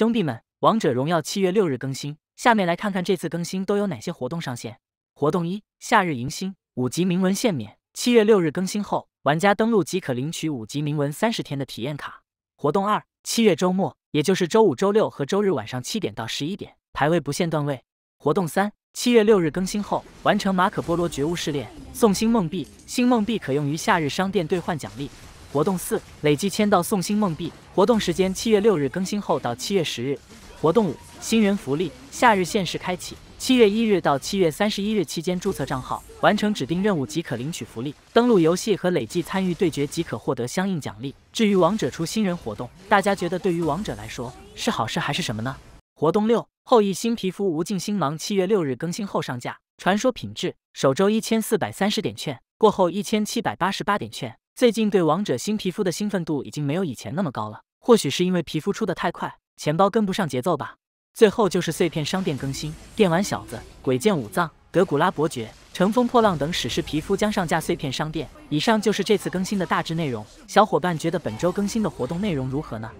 兄弟们，王者荣耀七月六日更新，下面来看看这次更新都有哪些活动上线。活动一：夏日迎新，五级铭文限免。七月六日更新后，玩家登录即可领取五级铭文三十天的体验卡。活动二：七月周末，也就是周五、周六和周日晚上七点到十一点，排位不限段位。活动三：七月六日更新后，完成马可波罗觉悟试炼送星梦币，星梦币可用于夏日商店兑换奖励。活动四：累计签到送星梦币。活动时间：七月六日更新后到七月十日。活动五：新人福利，夏日限时开启，七月一日到七月三十一日期间注册账号，完成指定任务即可领取福利。登录游戏和累计参与对决即可获得相应奖励。至于王者出新人活动，大家觉得对于王者来说是好事还是什么呢？活动六：后羿新皮肤无尽星芒，七月六日更新后上架，传说品质，首周一千四百三十点券，过后一千七百八十八点券。最近对王者新皮肤的兴奋度已经没有以前那么高了，或许是因为皮肤出的太快，钱包跟不上节奏吧。最后就是碎片商店更新，电玩小子、鬼剑五藏、德古拉伯爵、乘风破浪等史诗皮肤将上架碎片商店。以上就是这次更新的大致内容，小伙伴觉得本周更新的活动内容如何呢？